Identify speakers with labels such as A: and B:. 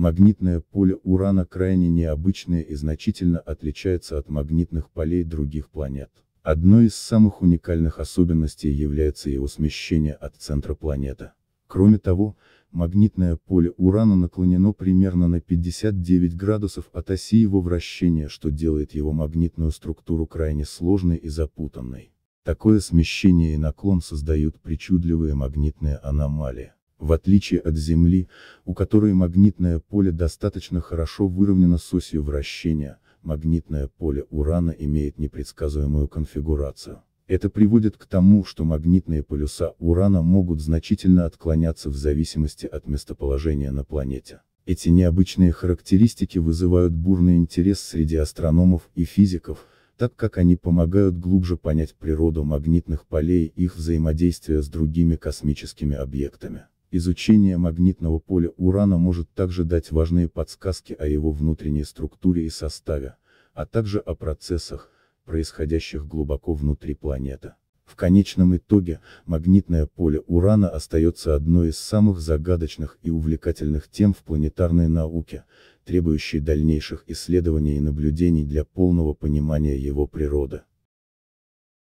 A: Магнитное поле Урана крайне необычное и значительно отличается от магнитных полей других планет. Одной из самых уникальных особенностей является его смещение от центра планеты. Кроме того, магнитное поле Урана наклонено примерно на 59 градусов от оси его вращения, что делает его магнитную структуру крайне сложной и запутанной. Такое смещение и наклон создают причудливые магнитные аномалии в отличие от Земли, у которой магнитное поле достаточно хорошо выровнено с осью вращения, магнитное поле Урана имеет непредсказуемую конфигурацию. Это приводит к тому, что магнитные полюса Урана могут значительно отклоняться в зависимости от местоположения на планете. Эти необычные характеристики вызывают бурный интерес среди астрономов и физиков, так как они помогают глубже понять природу магнитных полей и их взаимодействие с другими космическими объектами. Изучение магнитного поля урана может также дать важные подсказки о его внутренней структуре и составе, а также о процессах, происходящих глубоко внутри планеты. В конечном итоге, магнитное поле Урана остается одной из самых загадочных и увлекательных тем в планетарной науке, требующей дальнейших исследований и наблюдений для полного понимания его природы.